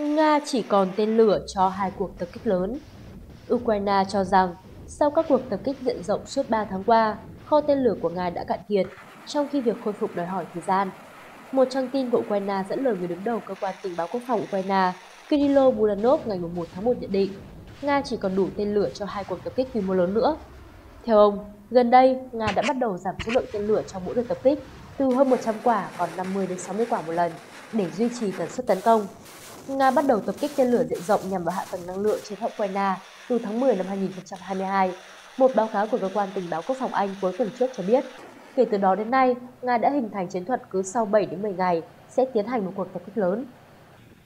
Nga chỉ còn tên lửa cho hai cuộc tập kích lớn. Ukraine cho rằng sau các cuộc tập kích diện rộng suốt 3 tháng qua, kho tên lửa của Nga đã cạn kiệt, trong khi việc khôi phục đòi hỏi thời gian. Một trang tin của Ukraine dẫn lời người đứng đầu cơ quan tình báo quốc phòng Ukraine Kirilo Bulanov ngày 1 tháng 1 nhận định Nga chỉ còn đủ tên lửa cho hai cuộc tập kích quy mô lớn nữa. Theo ông, gần đây Nga đã bắt đầu giảm số lượng tên lửa trong mỗi đợt tập kích từ hơn 100 quả còn 50 đến 60 quả một lần để duy trì tần suất tấn công. Nga bắt đầu tập kích tên lửa diện rộng nhằm vào hạ tầng năng lượng trên Ukraine từ tháng 10 năm 2022. Một báo cáo của cơ quan tình báo quốc phòng Anh cuối tuần trước cho biết, kể từ đó đến nay, Nga đã hình thành chiến thuật cứ sau 7 đến 10 ngày sẽ tiến hành một cuộc tập kích lớn.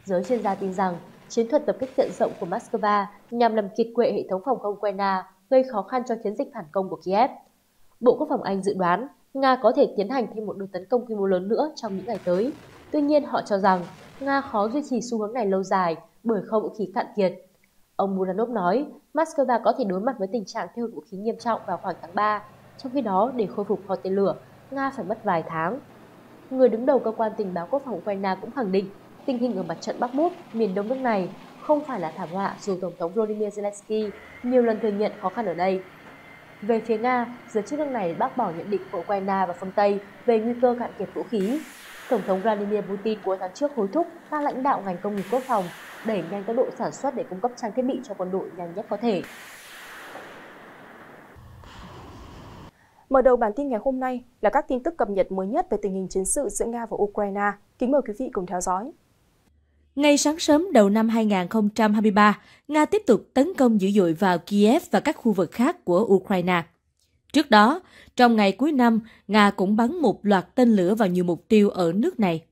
Giới chuyên gia tin rằng, chiến thuật tập kích diện rộng của Moscow nhằm làm kiệt quệ hệ thống phòng không Ukraine gây khó khăn cho chiến dịch phản công của Kiev. Bộ Quốc phòng Anh dự đoán Nga có thể tiến hành thêm một đợt tấn công quy mô lớn nữa trong những ngày tới. Tuy nhiên, họ cho rằng Nga khó duy trì xu hướng này lâu dài bởi kho vũ khí cạn kiệt. Ông Muranov nói, Moscow có thể đối mặt với tình trạng thiếu vũ khí nghiêm trọng vào khoảng tháng 3, trong khi đó để khôi phục kho tên lửa, Nga phải mất vài tháng. Người đứng đầu cơ quan tình báo quốc phòng Ukraine cũng khẳng định tình hình ở mặt trận Bắc Mút, miền đông nước này không phải là thảm họa dù Tổng thống Volodymyr Zelensky nhiều lần thừa nhận khó khăn ở đây. Về phía Nga, giới chức nước này bác bỏ nhận định của Ukraine và phương Tây về nguy cơ cạn kiệt vũ khí Tổng thống Vladimir Putin cuối tháng trước hối thúc các lãnh đạo ngành công nghiệp quốc phòng đẩy nhanh tốc độ sản xuất để cung cấp trang thiết bị cho quân đội nhanh nhất có thể. Mở đầu bản tin ngày hôm nay là các tin tức cập nhật mới nhất về tình hình chiến sự giữa Nga và Ukraine. Kính mời quý vị cùng theo dõi. Ngay sáng sớm đầu năm 2023, Nga tiếp tục tấn công dữ dội vào Kiev và các khu vực khác của Ukraine. Trước đó, trong ngày cuối năm, Nga cũng bắn một loạt tên lửa vào nhiều mục tiêu ở nước này.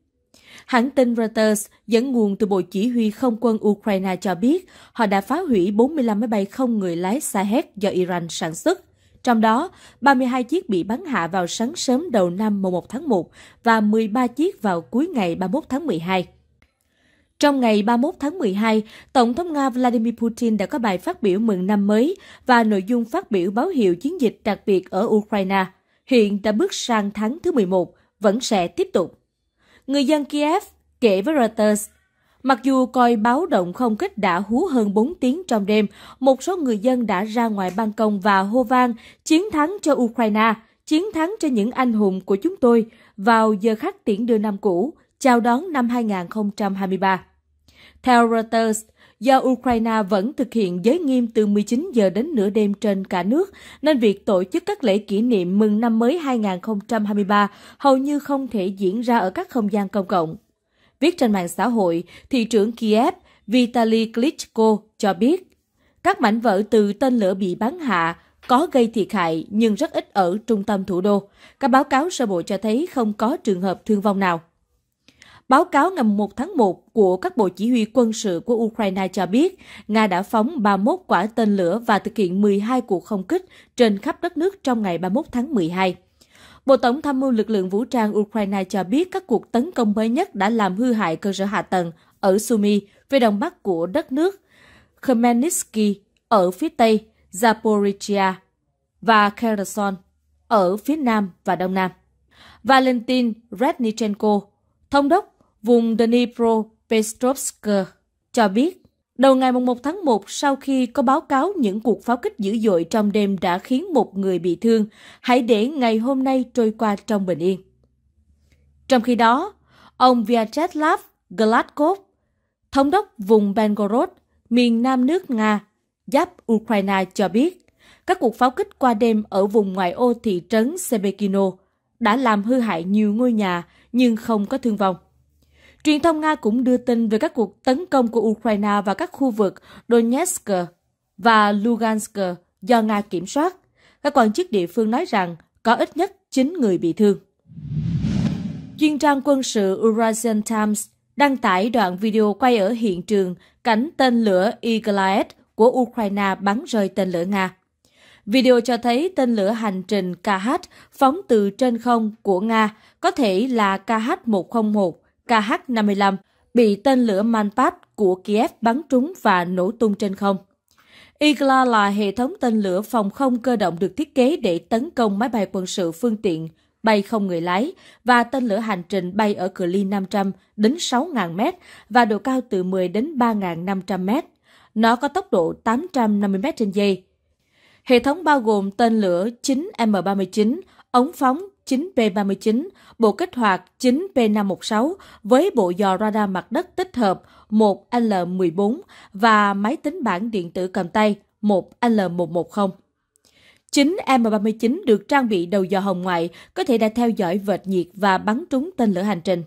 Hãng tin Reuters dẫn nguồn từ Bộ Chỉ huy Không quân Ukraine cho biết họ đã phá hủy 45 máy bay không người lái Sahed do Iran sản xuất, trong đó 32 chiếc bị bắn hạ vào sáng sớm đầu năm 1 tháng 1 và 13 chiếc vào cuối ngày 31 tháng 12. Trong ngày 31 tháng 12, Tổng thống Nga Vladimir Putin đã có bài phát biểu mừng năm mới và nội dung phát biểu báo hiệu chiến dịch đặc biệt ở Ukraine. Hiện đã bước sang tháng thứ 11, vẫn sẽ tiếp tục. Người dân Kiev kể với Reuters, mặc dù coi báo động không kích đã hú hơn 4 tiếng trong đêm, một số người dân đã ra ngoài ban công và hô vang chiến thắng cho Ukraine, chiến thắng cho những anh hùng của chúng tôi vào giờ khắc tiễn đưa năm cũ, chào đón năm 2023. Theo Reuters, do Ukraine vẫn thực hiện giới nghiêm từ 19 giờ đến nửa đêm trên cả nước, nên việc tổ chức các lễ kỷ niệm mừng năm mới 2023 hầu như không thể diễn ra ở các không gian công cộng. Viết trên mạng xã hội, thị trưởng Kiev Vitaly Klitschko cho biết, các mảnh vỡ từ tên lửa bị bắn hạ có gây thiệt hại nhưng rất ít ở trung tâm thủ đô. Các báo cáo sơ bộ cho thấy không có trường hợp thương vong nào. Báo cáo ngày 1 tháng 1 của các bộ chỉ huy quân sự của Ukraine cho biết, Nga đã phóng 31 quả tên lửa và thực hiện 12 cuộc không kích trên khắp đất nước trong ngày 31 tháng 12. Bộ Tổng tham mưu lực lượng vũ trang Ukraine cho biết các cuộc tấn công mới nhất đã làm hư hại cơ sở hạ tầng ở Sumy phía đông bắc của đất nước, Khmelnytsky ở phía tây, Zaporizhia và Kherson ở phía nam và đông nam. Valentin Rednichenko, thống đốc vùng Dnipropetrovsk, cho biết đầu ngày 1 tháng 1 sau khi có báo cáo những cuộc pháo kích dữ dội trong đêm đã khiến một người bị thương, hãy để ngày hôm nay trôi qua trong bình yên. Trong khi đó, ông Vyacheslav Gladkov, thống đốc vùng Belgorod, miền nam nước Nga, giáp Ukraine cho biết, các cuộc pháo kích qua đêm ở vùng ngoại ô thị trấn Sebekino đã làm hư hại nhiều ngôi nhà nhưng không có thương vong. Truyền thông Nga cũng đưa tin về các cuộc tấn công của Ukraine vào các khu vực Donetsk và Lugansk do Nga kiểm soát. Các quan chức địa phương nói rằng có ít nhất 9 người bị thương. Chuyên trang quân sự Eurasian Times đăng tải đoạn video quay ở hiện trường cảnh tên lửa Iglaet của Ukraine bắn rơi tên lửa Nga. Video cho thấy tên lửa hành trình KH phóng từ trên không của Nga có thể là KH-101 KH-55 bị tên lửa Manpad của Kiev bắn trúng và nổ tung trên không. Igla là hệ thống tên lửa phòng không cơ động được thiết kế để tấn công máy bay quân sự phương tiện bay không người lái và tên lửa hành trình bay ở cự ly 500 đến 6.000 m và độ cao từ 10 đến 3.500 m. Nó có tốc độ 850 m trên giây. Hệ thống bao gồm tên lửa 9M39, ống phóng 9P39, bộ kích hoạt 9P516 với bộ dò radar mặt đất tích hợp 1L14 và máy tính bảng điện tử cầm tay 1L110. 9M39 được trang bị đầu dò hồng ngoại có thể đã theo dõi vệt nhiệt và bắn trúng tên lửa hành trình.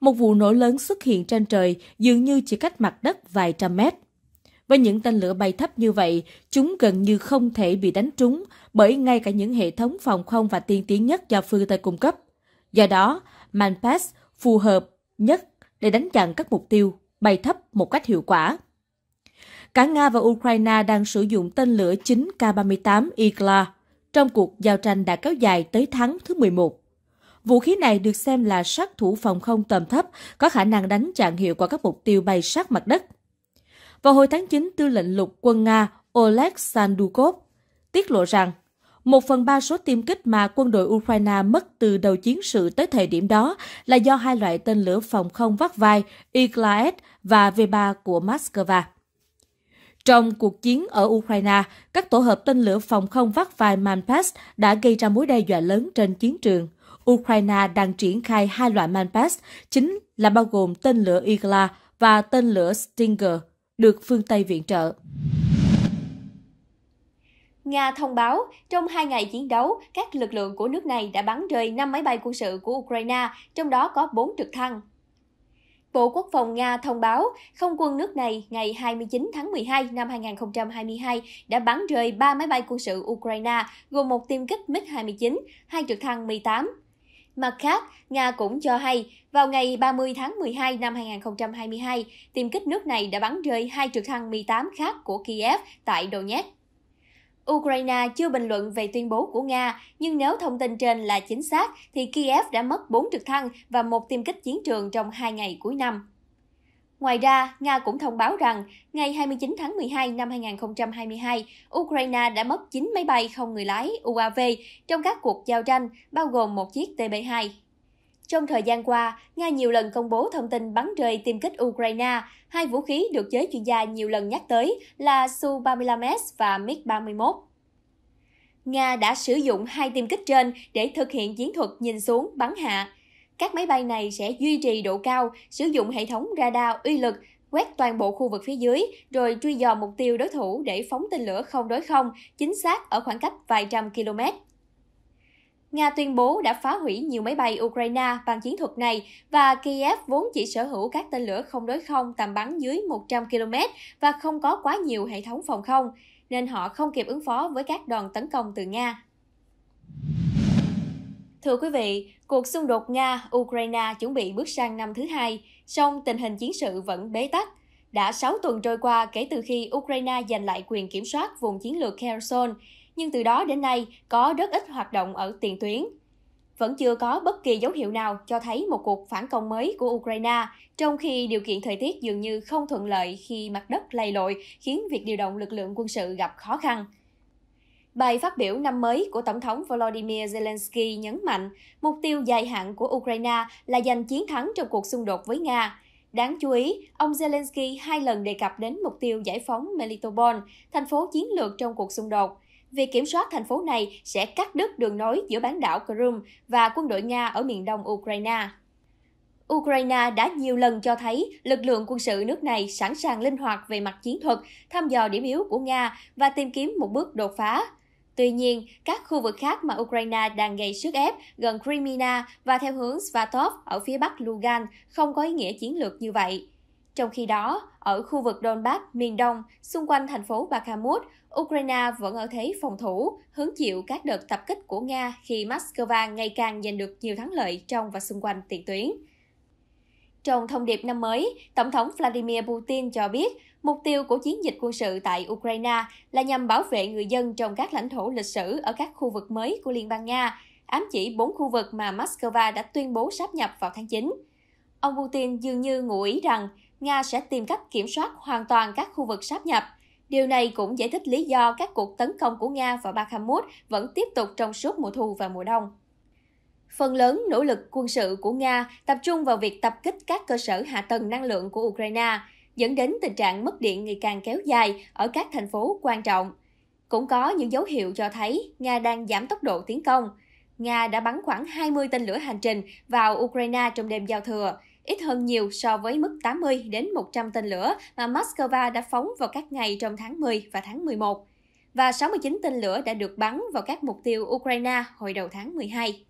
Một vụ nổ lớn xuất hiện trên trời dường như chỉ cách mặt đất vài trăm mét. Với những tên lửa bay thấp như vậy, chúng gần như không thể bị đánh trúng bởi ngay cả những hệ thống phòng không và tiên tiến nhất do phương Tây cung cấp. Do đó, Manpass phù hợp nhất để đánh chặn các mục tiêu bay thấp một cách hiệu quả. Cả Nga và Ukraine đang sử dụng tên lửa chính K-38 Igla trong cuộc giao tranh đã kéo dài tới tháng thứ 11. Vũ khí này được xem là sát thủ phòng không tầm thấp, có khả năng đánh chặn hiệu quả các mục tiêu bay sát mặt đất. Vào hồi tháng 9, tư lệnh lục quân Nga Oleg Sandukov tiết lộ rằng một phần ba số tiêm kích mà quân đội Ukraine mất từ đầu chiến sự tới thời điểm đó là do hai loại tên lửa phòng không vắt vai Iklaes và V-3 của Moscow. Trong cuộc chiến ở Ukraine, các tổ hợp tên lửa phòng không vắt vai Manpass đã gây ra mối đe dọa lớn trên chiến trường. Ukraine đang triển khai hai loại Manpass, chính là bao gồm tên lửa Igla và tên lửa Stinger – được phương Tây viện trợ. Nga thông báo, trong hai ngày chiến đấu, các lực lượng của nước này đã bắn rơi 5 máy bay quân sự của Ukraine, trong đó có 4 trực thăng. Bộ Quốc phòng Nga thông báo, không quân nước này ngày 29 tháng 12 năm 2022 đã bắn rơi 3 máy bay quân sự Ukraine, gồm một tiêm kích MiG-29, hai trực thăng Mi-8, Mặt khác, Nga cũng cho hay, vào ngày 30 tháng 12 năm 2022, tiêm kích nước này đã bắn rơi hai trực thăng Mi-8 khác của Kiev tại Donetsk. Ukraine chưa bình luận về tuyên bố của Nga, nhưng nếu thông tin trên là chính xác thì Kiev đã mất 4 trực thăng và một tiêm kích chiến trường trong hai ngày cuối năm. Ngoài ra, Nga cũng thông báo rằng ngày 29 tháng 12 năm 2022, Ukraine đã mất 9 máy bay không người lái UAV trong các cuộc giao tranh, bao gồm một chiếc TB2. Trong thời gian qua, Nga nhiều lần công bố thông tin bắn rơi tiêm kích Ukraine. Hai vũ khí được giới chuyên gia nhiều lần nhắc tới là Su-35S và MiG-31. Nga đã sử dụng hai tiêm kích trên để thực hiện chiến thuật nhìn xuống bắn hạ, các máy bay này sẽ duy trì độ cao, sử dụng hệ thống radar uy lực, quét toàn bộ khu vực phía dưới, rồi truy dò mục tiêu đối thủ để phóng tên lửa không đối không, chính xác ở khoảng cách vài trăm km. Nga tuyên bố đã phá hủy nhiều máy bay Ukraine bằng chiến thuật này và Kiev vốn chỉ sở hữu các tên lửa không đối không tầm bắn dưới 100 km và không có quá nhiều hệ thống phòng không, nên họ không kịp ứng phó với các đòn tấn công từ Nga. Thưa quý vị, cuộc xung đột Nga-Ukraine chuẩn bị bước sang năm thứ hai, song tình hình chiến sự vẫn bế tắc. Đã 6 tuần trôi qua kể từ khi Ukraine giành lại quyền kiểm soát vùng chiến lược Kherson, nhưng từ đó đến nay có rất ít hoạt động ở tiền tuyến. Vẫn chưa có bất kỳ dấu hiệu nào cho thấy một cuộc phản công mới của Ukraine, trong khi điều kiện thời tiết dường như không thuận lợi khi mặt đất lầy lội khiến việc điều động lực lượng quân sự gặp khó khăn. Bài phát biểu năm mới của Tổng thống Volodymyr Zelensky nhấn mạnh mục tiêu dài hạn của Ukraine là giành chiến thắng trong cuộc xung đột với Nga. Đáng chú ý, ông Zelensky hai lần đề cập đến mục tiêu giải phóng Melitopol, thành phố chiến lược trong cuộc xung đột. Việc kiểm soát thành phố này sẽ cắt đứt đường nối giữa bán đảo Crimea và quân đội Nga ở miền đông Ukraine. Ukraine đã nhiều lần cho thấy lực lượng quân sự nước này sẵn sàng linh hoạt về mặt chiến thuật, thăm dò điểm yếu của Nga và tìm kiếm một bước đột phá. Tuy nhiên, các khu vực khác mà Ukraine đang gây sức ép gần Crimea và theo hướng Svatov ở phía bắc Lugan không có ý nghĩa chiến lược như vậy. Trong khi đó, ở khu vực Donbass, miền đông, xung quanh thành phố Bakhmut, Ukraine vẫn ở thế phòng thủ, hứng chịu các đợt tập kích của Nga khi Moscow ngày càng giành được nhiều thắng lợi trong và xung quanh tiền tuyến. Trong thông điệp năm mới, Tổng thống Vladimir Putin cho biết Mục tiêu của chiến dịch quân sự tại Ukraine là nhằm bảo vệ người dân trong các lãnh thổ lịch sử ở các khu vực mới của Liên bang Nga, ám chỉ bốn khu vực mà Moscow đã tuyên bố sáp nhập vào tháng 9. Ông Putin dường như ngụ ý rằng Nga sẽ tìm cách kiểm soát hoàn toàn các khu vực sáp nhập. Điều này cũng giải thích lý do các cuộc tấn công của Nga vào Bakhmut vẫn tiếp tục trong suốt mùa thu và mùa đông. Phần lớn nỗ lực quân sự của Nga tập trung vào việc tập kích các cơ sở hạ tầng năng lượng của Ukraine – dẫn đến tình trạng mất điện ngày càng kéo dài ở các thành phố quan trọng. Cũng có những dấu hiệu cho thấy Nga đang giảm tốc độ tiến công. Nga đã bắn khoảng 20 tên lửa hành trình vào Ukraine trong đêm giao thừa, ít hơn nhiều so với mức 80 đến 100 tên lửa mà Moscow đã phóng vào các ngày trong tháng 10 và tháng 11 và 69 tên lửa đã được bắn vào các mục tiêu Ukraine hồi đầu tháng 12.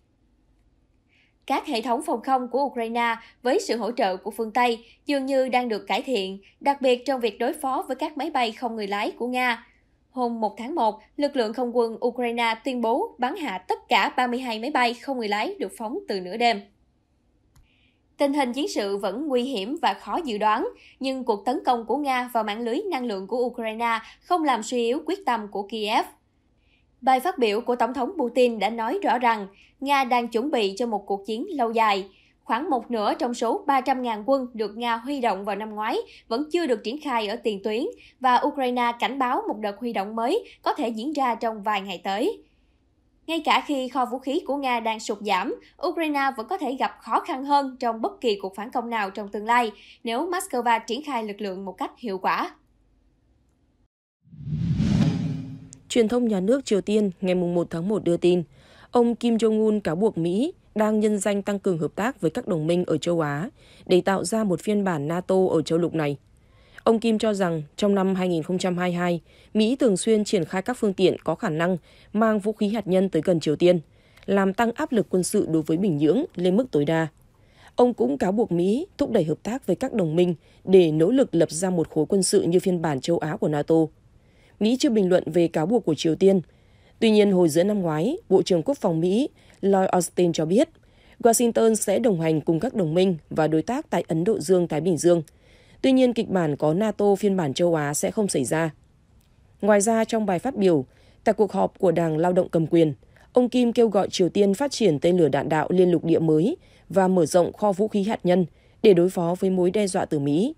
Các hệ thống phòng không của Ukraine với sự hỗ trợ của phương Tây dường như đang được cải thiện, đặc biệt trong việc đối phó với các máy bay không người lái của Nga. Hôm 1 tháng 1, lực lượng không quân Ukraine tuyên bố bắn hạ tất cả 32 máy bay không người lái được phóng từ nửa đêm. Tình hình chiến sự vẫn nguy hiểm và khó dự đoán, nhưng cuộc tấn công của Nga vào mạng lưới năng lượng của Ukraine không làm suy yếu quyết tâm của Kiev. Bài phát biểu của Tổng thống Putin đã nói rõ rằng Nga đang chuẩn bị cho một cuộc chiến lâu dài. Khoảng một nửa trong số 300.000 quân được Nga huy động vào năm ngoái vẫn chưa được triển khai ở tiền tuyến và Ukraine cảnh báo một đợt huy động mới có thể diễn ra trong vài ngày tới. Ngay cả khi kho vũ khí của Nga đang sụt giảm, Ukraine vẫn có thể gặp khó khăn hơn trong bất kỳ cuộc phản công nào trong tương lai nếu Moscow triển khai lực lượng một cách hiệu quả. Truyền thông nhà nước Triều Tiên ngày 1 tháng 1 đưa tin, ông Kim Jong-un cáo buộc Mỹ đang nhân danh tăng cường hợp tác với các đồng minh ở châu Á để tạo ra một phiên bản NATO ở châu lục này. Ông Kim cho rằng trong năm 2022, Mỹ thường xuyên triển khai các phương tiện có khả năng mang vũ khí hạt nhân tới gần Triều Tiên, làm tăng áp lực quân sự đối với Bình Nhưỡng lên mức tối đa. Ông cũng cáo buộc Mỹ thúc đẩy hợp tác với các đồng minh để nỗ lực lập ra một khối quân sự như phiên bản châu Á của NATO. Mỹ chưa bình luận về cáo buộc của Triều Tiên. Tuy nhiên, hồi giữa năm ngoái, Bộ trưởng Quốc phòng Mỹ Lloyd Austin cho biết, Washington sẽ đồng hành cùng các đồng minh và đối tác tại Ấn Độ Dương-Thái Bình Dương. Tuy nhiên, kịch bản có NATO phiên bản châu Á sẽ không xảy ra. Ngoài ra, trong bài phát biểu, tại cuộc họp của Đảng Lao động cầm quyền, ông Kim kêu gọi Triều Tiên phát triển tên lửa đạn đạo liên lục địa mới và mở rộng kho vũ khí hạt nhân để đối phó với mối đe dọa từ Mỹ.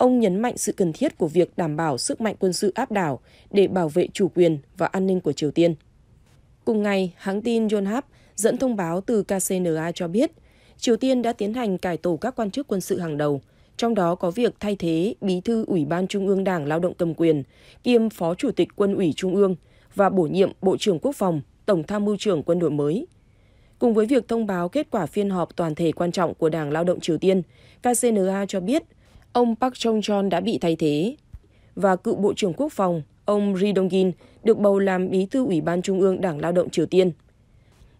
Ông nhấn mạnh sự cần thiết của việc đảm bảo sức mạnh quân sự áp đảo để bảo vệ chủ quyền và an ninh của Triều Tiên. Cùng ngày, hãng tin Yonhap dẫn thông báo từ KCNA cho biết, Triều Tiên đã tiến hành cải tổ các quan chức quân sự hàng đầu, trong đó có việc thay thế bí thư Ủy ban Trung ương Đảng Lao động cầm quyền, kiêm Phó Chủ tịch Quân ủy Trung ương và bổ nhiệm Bộ trưởng Quốc phòng, Tổng tham mưu trưởng quân đội mới. Cùng với việc thông báo kết quả phiên họp toàn thể quan trọng của Đảng Lao động Triều Tiên, KCNA cho biết – ông Park Chung-chon đã bị thay thế và cựu Bộ trưởng Quốc phòng ông Ri dong in được bầu làm bí thư Ủy ban Trung ương Đảng Lao động Triều Tiên.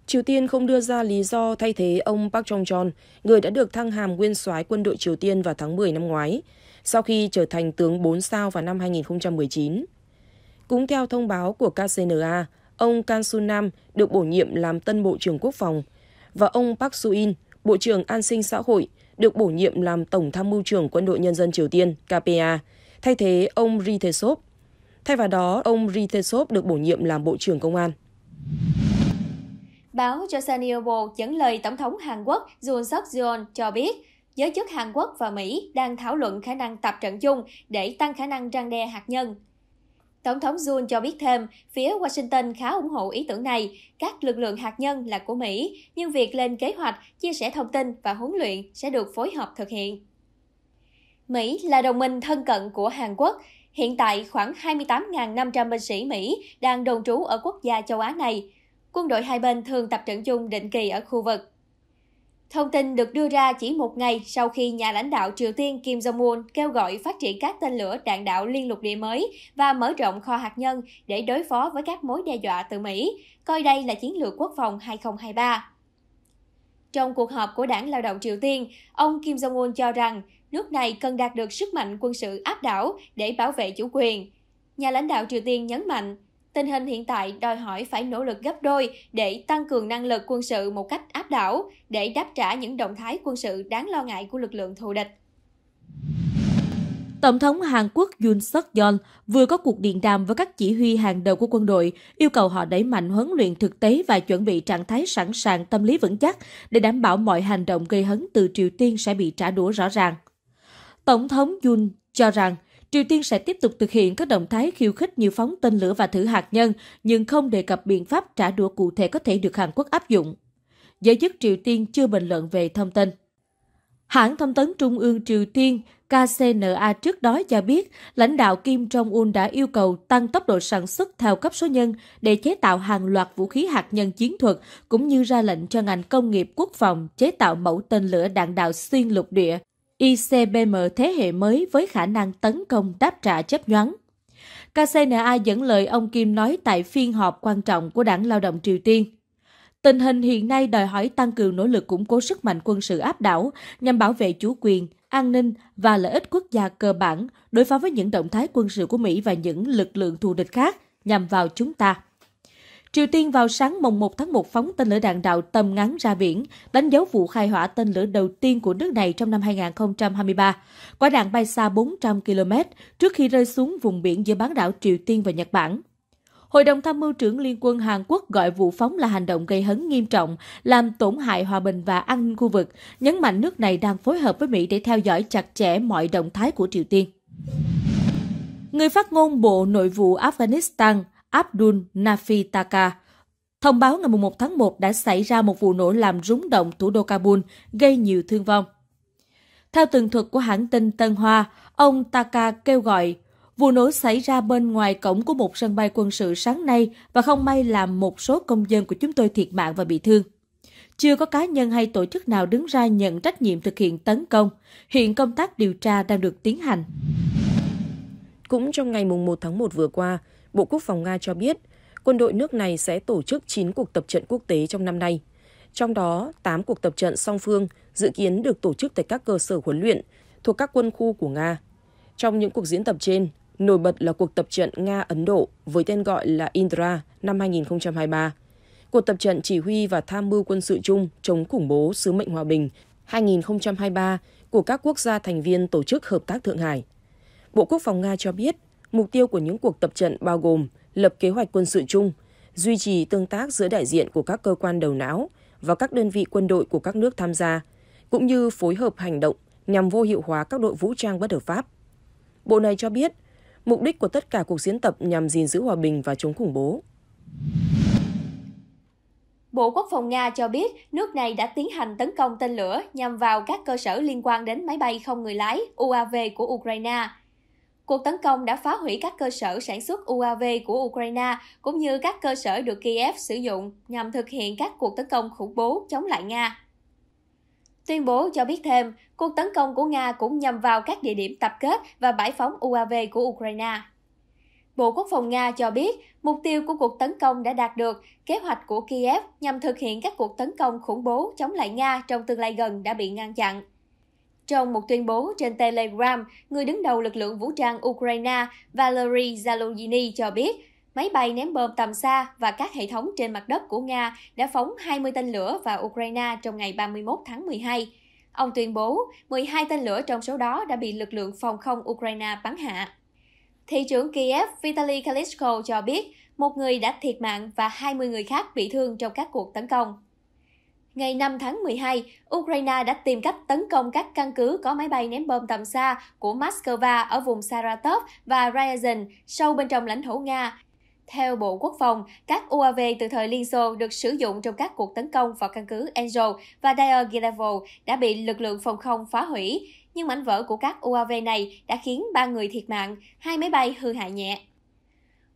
Triều Tiên không đưa ra lý do thay thế ông Park Chung-chon, người đã được thăng hàm nguyên soái quân đội Triều Tiên vào tháng 10 năm ngoái, sau khi trở thành tướng 4 sao vào năm 2019. Cũng theo thông báo của KCNA, ông Kang Sun-nam được bổ nhiệm làm tân Bộ trưởng Quốc phòng và ông Park Su-in, Bộ trưởng An sinh xã hội – được bổ nhiệm làm Tổng tham mưu trưởng Quân đội Nhân dân Triều Tiên KPA, thay thế ông Ri Thae-sop. Thay vào đó, ông Ri Thae-sop được bổ nhiệm làm Bộ trưởng Công an. Báo Joseon Ilbo dẫn lời Tổng thống Hàn Quốc Yoon suk yeol cho biết, giới chức Hàn Quốc và Mỹ đang thảo luận khả năng tập trận chung để tăng khả năng răng đe hạt nhân. Tổng thống Jun cho biết thêm, phía Washington khá ủng hộ ý tưởng này. Các lực lượng hạt nhân là của Mỹ, nhưng việc lên kế hoạch, chia sẻ thông tin và huấn luyện sẽ được phối hợp thực hiện. Mỹ là đồng minh thân cận của Hàn Quốc. Hiện tại, khoảng 28.500 binh sĩ Mỹ đang đồn trú ở quốc gia châu Á này. Quân đội hai bên thường tập trận chung định kỳ ở khu vực. Thông tin được đưa ra chỉ một ngày sau khi nhà lãnh đạo Triều Tiên Kim Jong-un kêu gọi phát triển các tên lửa đạn đạo liên lục địa mới và mở rộng kho hạt nhân để đối phó với các mối đe dọa từ Mỹ, coi đây là chiến lược quốc phòng 2023. Trong cuộc họp của Đảng Lao động Triều Tiên, ông Kim Jong-un cho rằng nước này cần đạt được sức mạnh quân sự áp đảo để bảo vệ chủ quyền. Nhà lãnh đạo Triều Tiên nhấn mạnh, Tình hình hiện tại đòi hỏi phải nỗ lực gấp đôi để tăng cường năng lực quân sự một cách áp đảo, để đáp trả những động thái quân sự đáng lo ngại của lực lượng thù địch. Tổng thống Hàn Quốc Yoon suk yeol vừa có cuộc điện đàm với các chỉ huy hàng đầu của quân đội, yêu cầu họ đẩy mạnh huấn luyện thực tế và chuẩn bị trạng thái sẵn sàng tâm lý vững chắc để đảm bảo mọi hành động gây hấn từ Triều Tiên sẽ bị trả đũa rõ ràng. Tổng thống Yoon cho rằng Triều Tiên sẽ tiếp tục thực hiện các động thái khiêu khích như phóng tên lửa và thử hạt nhân, nhưng không đề cập biện pháp trả đũa cụ thể có thể được Hàn Quốc áp dụng. Giới chức Triều Tiên chưa bình luận về thông tin. Hãng thông tấn Trung ương Triều Tiên KCNA trước đó cho biết, lãnh đạo Kim Jong-un đã yêu cầu tăng tốc độ sản xuất theo cấp số nhân để chế tạo hàng loạt vũ khí hạt nhân chiến thuật, cũng như ra lệnh cho ngành công nghiệp quốc phòng chế tạo mẫu tên lửa đạn đạo xuyên lục địa ICBM thế hệ mới với khả năng tấn công đáp trả chấp nhoáng. KCNA dẫn lời ông Kim nói tại phiên họp quan trọng của Đảng Lao động Triều Tiên. Tình hình hiện nay đòi hỏi tăng cường nỗ lực củng cố sức mạnh quân sự áp đảo nhằm bảo vệ chủ quyền, an ninh và lợi ích quốc gia cơ bản đối phó với những động thái quân sự của Mỹ và những lực lượng thù địch khác nhằm vào chúng ta. Triều Tiên vào sáng mùng 1 tháng 1 phóng tên lửa đạn đạo tầm ngắn ra biển, đánh dấu vụ khai hỏa tên lửa đầu tiên của nước này trong năm 2023. Quả đạn bay xa 400 km trước khi rơi xuống vùng biển giữa bán đảo Triều Tiên và Nhật Bản. Hội đồng tham mưu trưởng Liên quân Hàn Quốc gọi vụ phóng là hành động gây hấn nghiêm trọng, làm tổn hại hòa bình và an ninh khu vực, nhấn mạnh nước này đang phối hợp với Mỹ để theo dõi chặt chẽ mọi động thái của Triều Tiên. Người phát ngôn Bộ Nội vụ Afghanistan Abdul Nafi Taka, thông báo ngày 1 tháng 1 đã xảy ra một vụ nổ làm rúng động thủ đô Kabul, gây nhiều thương vong. Theo tường thuật của hãng tin Tân Hoa, ông Taka kêu gọi vụ nổ xảy ra bên ngoài cổng của một sân bay quân sự sáng nay và không may làm một số công dân của chúng tôi thiệt mạng và bị thương. Chưa có cá nhân hay tổ chức nào đứng ra nhận trách nhiệm thực hiện tấn công. Hiện công tác điều tra đang được tiến hành. Cũng trong ngày 1 tháng 1 vừa qua, Bộ Quốc phòng Nga cho biết, quân đội nước này sẽ tổ chức 9 cuộc tập trận quốc tế trong năm nay. Trong đó, 8 cuộc tập trận song phương dự kiến được tổ chức tại các cơ sở huấn luyện thuộc các quân khu của Nga. Trong những cuộc diễn tập trên, nổi bật là cuộc tập trận Nga-Ấn Độ với tên gọi là Indra năm 2023. Cuộc tập trận chỉ huy và tham mưu quân sự chung chống khủng bố sứ mệnh hòa bình 2023 của các quốc gia thành viên Tổ chức Hợp tác Thượng Hải. Bộ Quốc phòng Nga cho biết Mục tiêu của những cuộc tập trận bao gồm lập kế hoạch quân sự chung, duy trì tương tác giữa đại diện của các cơ quan đầu não và các đơn vị quân đội của các nước tham gia, cũng như phối hợp hành động nhằm vô hiệu hóa các đội vũ trang bất hợp pháp. Bộ này cho biết, mục đích của tất cả cuộc diễn tập nhằm gìn giữ hòa bình và chống khủng bố. Bộ Quốc phòng Nga cho biết nước này đã tiến hành tấn công tên lửa nhằm vào các cơ sở liên quan đến máy bay không người lái UAV của Ukraine. Cuộc tấn công đã phá hủy các cơ sở sản xuất UAV của Ukraine cũng như các cơ sở được Kiev sử dụng nhằm thực hiện các cuộc tấn công khủng bố chống lại Nga. Tuyên bố cho biết thêm, cuộc tấn công của Nga cũng nhằm vào các địa điểm tập kết và bãi phóng UAV của Ukraine. Bộ Quốc phòng Nga cho biết mục tiêu của cuộc tấn công đã đạt được, kế hoạch của Kiev nhằm thực hiện các cuộc tấn công khủng bố chống lại Nga trong tương lai gần đã bị ngăn chặn. Trong một tuyên bố trên Telegram, người đứng đầu lực lượng vũ trang Ukraine Valery Zalogini cho biết máy bay ném bom tầm xa và các hệ thống trên mặt đất của Nga đã phóng 20 tên lửa vào Ukraine trong ngày 31 tháng 12. Ông tuyên bố 12 tên lửa trong số đó đã bị lực lượng phòng không Ukraine bắn hạ. Thị trưởng Kiev Vitaly Klitschko cho biết một người đã thiệt mạng và 20 người khác bị thương trong các cuộc tấn công ngày 5 tháng 12, Ukraine đã tìm cách tấn công các căn cứ có máy bay ném bom tầm xa của Moscow ở vùng Saratov và Ryazan sâu bên trong lãnh thổ Nga. Theo Bộ Quốc phòng, các UAV từ thời Liên Xô được sử dụng trong các cuộc tấn công vào căn cứ Angel và Diaghilevo đã bị lực lượng phòng không phá hủy, nhưng mảnh vỡ của các UAV này đã khiến ba người thiệt mạng, hai máy bay hư hại nhẹ.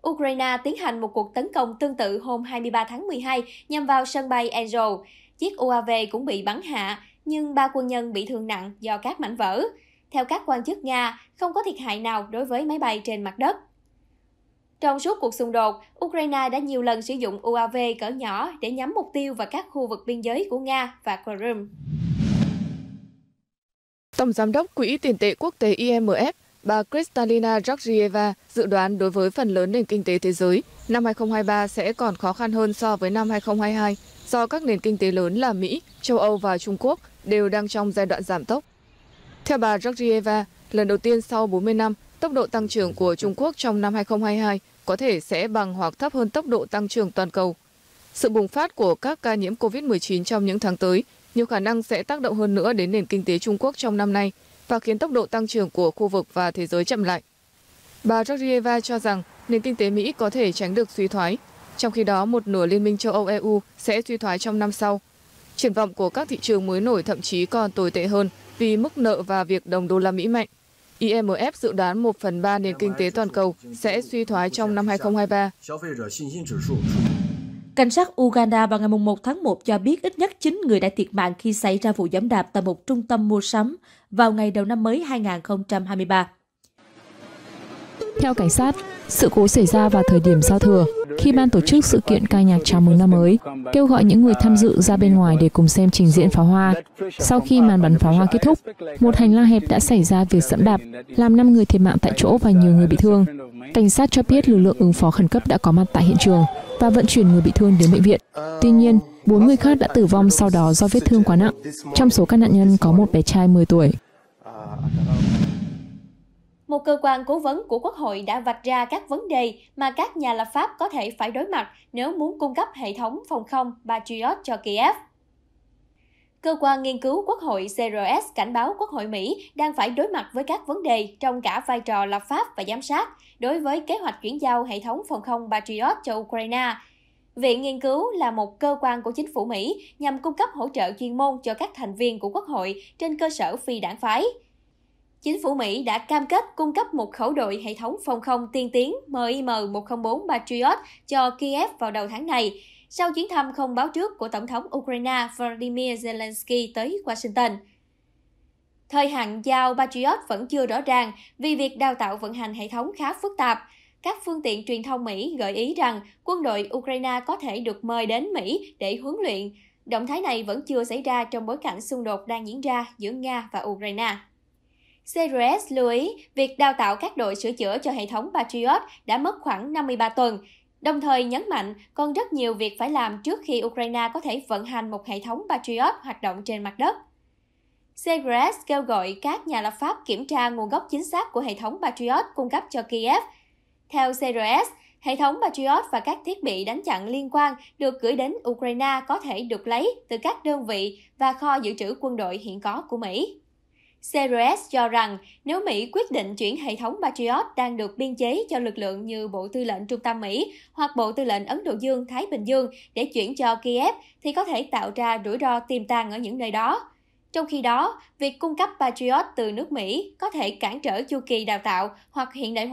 Ukraine tiến hành một cuộc tấn công tương tự hôm 23 tháng 12 nhằm vào sân bay Angel. Chiếc UAV cũng bị bắn hạ, nhưng ba quân nhân bị thương nặng do các mảnh vỡ. Theo các quan chức Nga, không có thiệt hại nào đối với máy bay trên mặt đất. Trong suốt cuộc xung đột, Ukraine đã nhiều lần sử dụng UAV cỡ nhỏ để nhắm mục tiêu vào các khu vực biên giới của Nga và Crimea. Tổng giám đốc Quỹ tiền tệ quốc tế IMF, bà Kristalina Georgieva dự đoán đối với phần lớn nền kinh tế thế giới, năm 2023 sẽ còn khó khăn hơn so với năm 2022 do các nền kinh tế lớn là Mỹ, châu Âu và Trung Quốc đều đang trong giai đoạn giảm tốc. Theo bà Georgieva, lần đầu tiên sau 40 năm, tốc độ tăng trưởng của Trung Quốc trong năm 2022 có thể sẽ bằng hoặc thấp hơn tốc độ tăng trưởng toàn cầu. Sự bùng phát của các ca nhiễm COVID-19 trong những tháng tới nhiều khả năng sẽ tác động hơn nữa đến nền kinh tế Trung Quốc trong năm nay và khiến tốc độ tăng trưởng của khu vực và thế giới chậm lại. Bà Georgieva cho rằng nền kinh tế Mỹ có thể tránh được suy thoái trong khi đó, một nửa Liên minh châu Âu EU sẽ suy thoái trong năm sau. Triển vọng của các thị trường mới nổi thậm chí còn tồi tệ hơn vì mức nợ và việc đồng đô la Mỹ mạnh. IMF dự đoán 1 phần 3 nền kinh tế toàn cầu sẽ suy thoái trong năm 2023. Cảnh sát Uganda vào ngày 1 tháng 1 cho biết ít nhất 9 người đã thiệt mạng khi xảy ra vụ giẫm đạp tại một trung tâm mua sắm vào ngày đầu năm mới 2023. Theo cảnh sát, sự cố xảy ra vào thời điểm giao thừa, khi ban tổ chức sự kiện ca nhạc chào mừng năm mới kêu gọi những người tham dự ra bên ngoài để cùng xem trình diễn pháo hoa. Sau khi màn bắn pháo hoa kết thúc, một hành lang hẹp đã xảy ra việc dẫm đạp, làm 5 người thiệt mạng tại chỗ và nhiều người bị thương. Cảnh sát cho biết lực lượng ứng phó khẩn cấp đã có mặt tại hiện trường và vận chuyển người bị thương đến bệnh viện. Tuy nhiên, bốn người khác đã tử vong sau đó do vết thương quá nặng. Trong số các nạn nhân có một bé trai 10 tuổi. Một cơ quan cố vấn của Quốc hội đã vạch ra các vấn đề mà các nhà lập pháp có thể phải đối mặt nếu muốn cung cấp hệ thống phòng không Patriot cho Kiev. Cơ quan nghiên cứu Quốc hội CRS cảnh báo Quốc hội Mỹ đang phải đối mặt với các vấn đề trong cả vai trò lập pháp và giám sát đối với kế hoạch chuyển giao hệ thống phòng không Patriot cho Ukraine. Viện nghiên cứu là một cơ quan của chính phủ Mỹ nhằm cung cấp hỗ trợ chuyên môn cho các thành viên của Quốc hội trên cơ sở phi đảng phái. Chính phủ Mỹ đã cam kết cung cấp một khẩu đội hệ thống phòng không tiên tiến MIM-104 Patriot cho Kiev vào đầu tháng này, sau chuyến thăm không báo trước của Tổng thống Ukraine Vladimir Zelensky tới Washington. Thời hạn giao Patriot vẫn chưa rõ ràng vì việc đào tạo vận hành hệ thống khá phức tạp. Các phương tiện truyền thông Mỹ gợi ý rằng quân đội Ukraine có thể được mời đến Mỹ để huấn luyện. Động thái này vẫn chưa xảy ra trong bối cảnh xung đột đang diễn ra giữa Nga và Ukraine. CRS lưu ý, việc đào tạo các đội sửa chữa cho hệ thống Patriot đã mất khoảng 53 tuần, đồng thời nhấn mạnh còn rất nhiều việc phải làm trước khi Ukraine có thể vận hành một hệ thống Patriot hoạt động trên mặt đất. CRS kêu gọi các nhà lập pháp kiểm tra nguồn gốc chính xác của hệ thống Patriot cung cấp cho Kiev. Theo CRS, hệ thống Patriot và các thiết bị đánh chặn liên quan được gửi đến Ukraine có thể được lấy từ các đơn vị và kho dự trữ quân đội hiện có của Mỹ. CRS cho rằng nếu Mỹ quyết định chuyển hệ thống Patriot đang được biên chế cho lực lượng như Bộ Tư lệnh Trung tâm Mỹ hoặc Bộ Tư lệnh Ấn Độ Dương, Thái Bình Dương để chuyển cho Kiev thì có thể tạo ra rủi ro tiềm tàng ở những nơi đó. Trong khi đó, việc cung cấp Patriot từ nước Mỹ có thể cản trở chu kỳ đào tạo hoặc hiện đại hóa